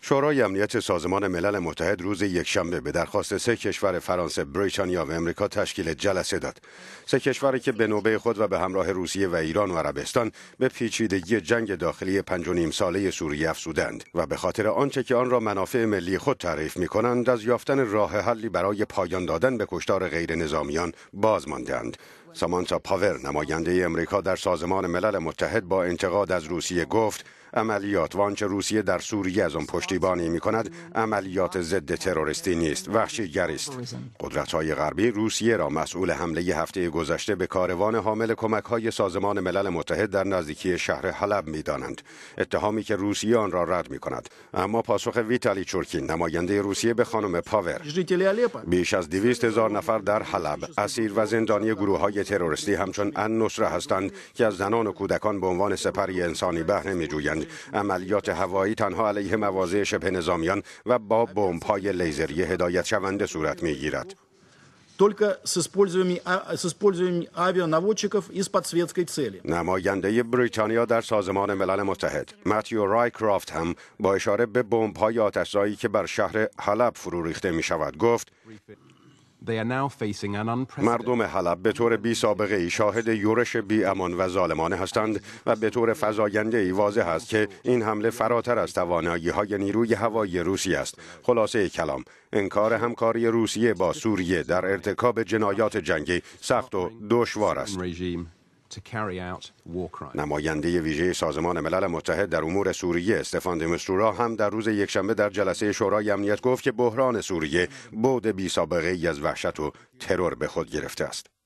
شورای امنیت سازمان ملل متحد روز یکشنبه به درخواست سه کشور فرانسه، بریتانیا و امریکا تشکیل جلسه داد. سه کشوری که به نوبه خود و به همراه روسیه و ایران و عربستان به پیچیدگی جنگ داخلی پنج و نیم ساله سوریه افزودند و به خاطر آنچه که آن را منافع ملی خود تعریف می کنند از یافتن راه حلی برای پایان دادن به کشتار غیر نظامیان باز ماندند. سامانتا پاور نماینده امریکا در سازمان ملل متحد با انتقاد از روسیه گفت عملیات وانچه روسیه در سوریه از آن پشتیبانی می کند عملیات ضد تروریستی نیست وحشیگری است قدرت های غربی روسیه را مسئول حمله هفته گذشته به کاروان حامل کمک های سازمان ملل متحد در نزدیکی شهر حلب می دانند اتهامی که روسیه آن را رد می کند اما پاسخ ویتالی چورکین نماینده روسیه به خانم پاور بیش از دویست هزار نفر در حلب اسیر و زندانی گروه های تروریستی همچون نصره هستند که از زنان و کودکان به عنوان سپری انسانی بهره جویند. عملیات هوایی تنها علیه مواضع شبه نظامیان و با بمب‌های لیزری هدایت شونده صورت میگیرد نماینده بریتانیا در سازمان ملل متحد متیو رایکرافت هم با اشاره به بمب‌های آتشزایی که بر شهر حلب فرو ریخته می شود گفت مردم حلب به طور بی سابقه ای شاهد یورش بی امان و ظالمانه هستند و به طور فضاینده ای واضح است که این حمله فراتر از توانایی های نیروی هوایی روسی است خلاصه کلام انکار همکاری روسیه با سوریه در ارتکاب جنایات جنگی سخت و دشوار است نماینده ویژه سازمان ملل متحد در امور سوریه استفان دمستورا هم در روز یکشنبه در جلسه شورای امنیت گفت که بحران سوریه بود بی سابقه ای از وحشت و ترور به خود گرفته است.